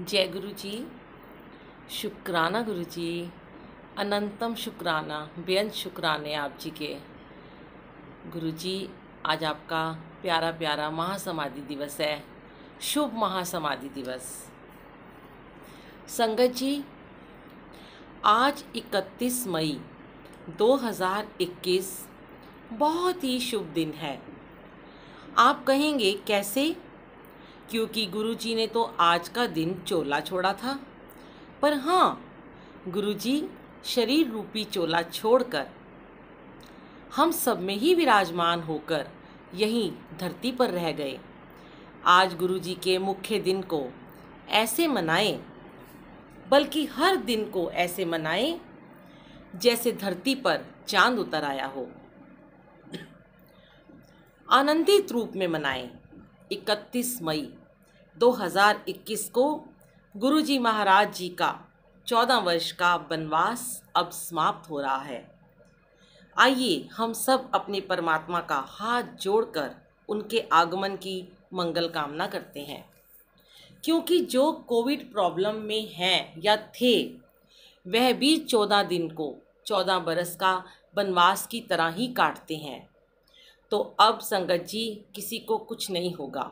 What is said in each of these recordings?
जय गुरु जी शुक्राना गुरु जी अनंतम शुक्राना बेअंत शुक्राने आप जी के गुरु जी आज आपका प्यारा प्यारा महासमाधि दिवस है शुभ महासमाधि दिवस संगत जी आज 31 मई 2021 बहुत ही शुभ दिन है आप कहेंगे कैसे क्योंकि गुरुजी ने तो आज का दिन चोला छोड़ा था पर हाँ गुरुजी शरीर रूपी चोला छोड़कर हम सब में ही विराजमान होकर यहीं धरती पर रह गए आज गुरुजी के मुख्य दिन को ऐसे मनाएं बल्कि हर दिन को ऐसे मनाएं जैसे धरती पर चांद उतर आया हो आनंदित रूप में मनाएं 31 मई 2021 को गुरुजी महाराज जी का चौदह वर्ष का वनवास अब समाप्त हो रहा है आइए हम सब अपने परमात्मा का हाथ जोड़कर उनके आगमन की मंगल कामना करते हैं क्योंकि जो कोविड प्रॉब्लम में हैं या थे वह भी चौदह दिन को चौदह बरस का वनवास की तरह ही काटते हैं तो अब संगत जी किसी को कुछ नहीं होगा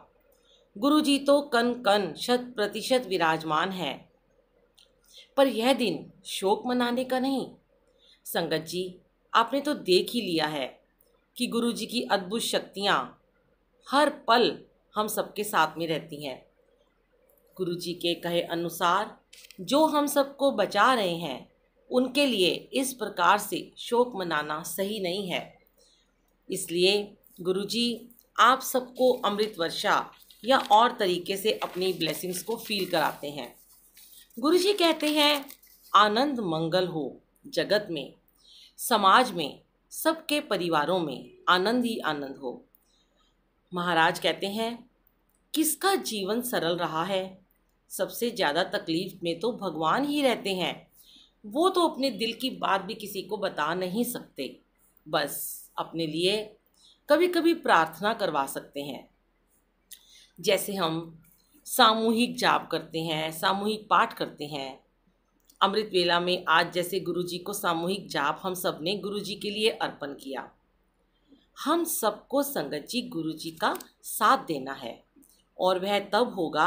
गुरु जी तो कन कन शत प्रतिशत विराजमान हैं पर यह दिन शोक मनाने का नहीं संगत जी आपने तो देख ही लिया है कि गुरु जी की अद्भुत शक्तियाँ हर पल हम सबके साथ में रहती हैं गुरु जी के कहे अनुसार जो हम सबको बचा रहे हैं उनके लिए इस प्रकार से शोक मनाना सही नहीं है इसलिए गुरु जी आप सबको अमृत वर्षा या और तरीके से अपनी ब्लेसिंग्स को फील कराते हैं गुरु जी कहते हैं आनंद मंगल हो जगत में समाज में सबके परिवारों में आनंद ही आनंद हो महाराज कहते हैं किसका जीवन सरल रहा है सबसे ज़्यादा तकलीफ में तो भगवान ही रहते हैं वो तो अपने दिल की बात भी किसी को बता नहीं सकते बस अपने लिए कभी कभी प्रार्थना करवा सकते हैं जैसे हम सामूहिक जाप करते हैं सामूहिक पाठ करते हैं अमृत वेला में आज जैसे गुरुजी को सामूहिक जाप हम सब ने जी के लिए अर्पण किया हम सबको संगत जी गुरु जी का साथ देना है और वह तब होगा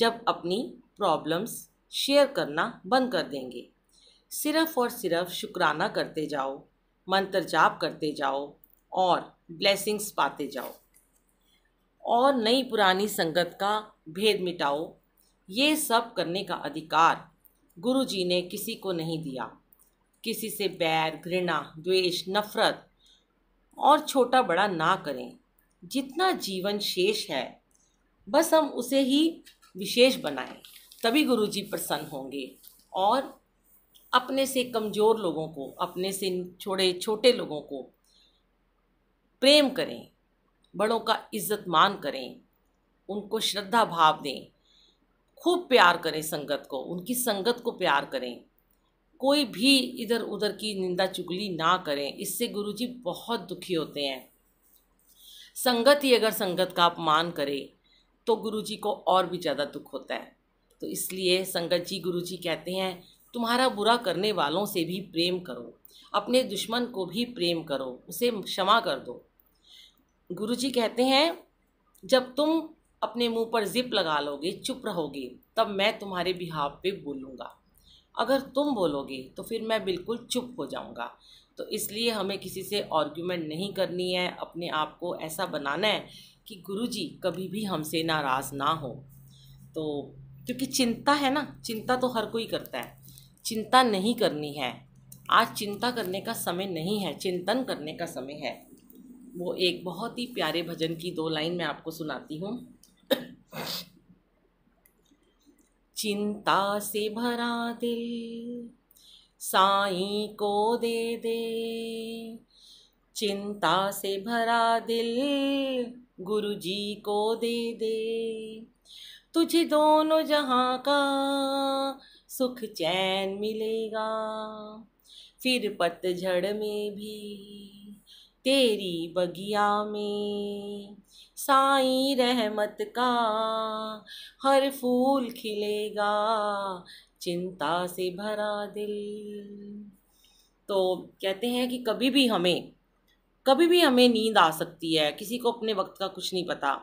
जब अपनी प्रॉब्लम्स शेयर करना बंद कर देंगे सिर्फ और सिर्फ शुक्राना करते जाओ मंत्र जाप करते जाओ और ब्लेसिंग्स पाते जाओ और नई पुरानी संगत का भेद मिटाओ ये सब करने का अधिकार गुरु जी ने किसी को नहीं दिया किसी से बैर घृणा द्वेष नफरत और छोटा बड़ा ना करें जितना जीवन शेष है बस हम उसे ही विशेष बनाएं तभी गुरु जी प्रसन्न होंगे और अपने से कमज़ोर लोगों को अपने से छोड़े छोटे लोगों को प्रेम करें बड़ों का इज्जत मान करें उनको श्रद्धा भाव दें खूब प्यार करें संगत को उनकी संगत को प्यार करें कोई भी इधर उधर की निंदा चुगली ना करें इससे गुरुजी बहुत दुखी होते हैं संगत ही अगर संगत का अपमान करे तो गुरुजी को और भी ज़्यादा दुख होता है तो इसलिए संगत जी जी कहते हैं तुम्हारा बुरा करने वालों से भी प्रेम करो अपने दुश्मन को भी प्रेम करो उसे क्षमा कर दो गुरु जी कहते हैं जब तुम अपने मुंह पर जिप लगा लोगे चुप रहोगे तब मैं तुम्हारे बिहाव पे बोलूँगा अगर तुम बोलोगे तो फिर मैं बिल्कुल चुप हो जाऊँगा तो इसलिए हमें किसी से आर्ग्यूमेंट नहीं करनी है अपने आप को ऐसा बनाना है कि गुरु जी कभी भी हमसे नाराज़ ना हो तो क्योंकि चिंता है ना चिंता तो हर कोई करता है चिंता नहीं करनी है आज चिंता करने का समय नहीं है चिंतन करने का समय है वो एक बहुत ही प्यारे भजन की दो लाइन मैं आपको सुनाती हूँ चिंता से भरा दिल साई को दे दे चिंता से भरा दिल गुरु जी को दे दे तुझे दोनों जहाँ का सुख चैन मिलेगा फिर पतझड़ में भी तेरी बगिया में साई रहमत का हर फूल खिलेगा चिंता से भरा दिल तो कहते हैं कि कभी भी हमें कभी भी हमें नींद आ सकती है किसी को अपने वक्त का कुछ नहीं पता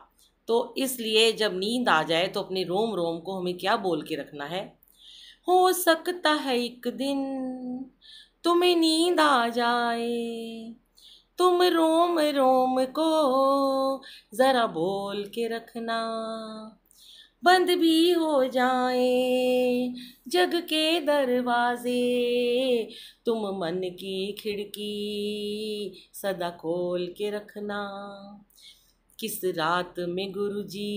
तो इसलिए जब नींद आ जाए तो अपने रोम रोम को हमें क्या बोल के रखना है हो सकता है एक दिन तुम्हें नींद आ जाए तुम रोम रोम को ज़रा बोल के रखना बंद भी हो जाए जग के दरवाजे तुम मन की खिड़की सदा खोल के रखना किस रात में गुरुजी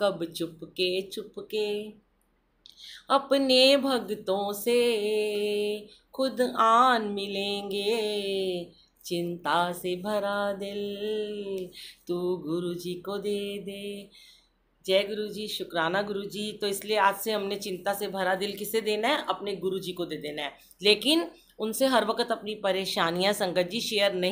कब चुप के चुप के अपने भक्तों से खुद आन मिलेंगे चिंता से भरा दिल तू गुरु जी को दे दे जय गुरु जी शुक्राना गुरु जी तो इसलिए आज से हमने चिंता से भरा दिल किसे देना है अपने गुरु जी को दे देना है लेकिन उनसे हर वक्त अपनी परेशानियां संगत जी शेयर नहीं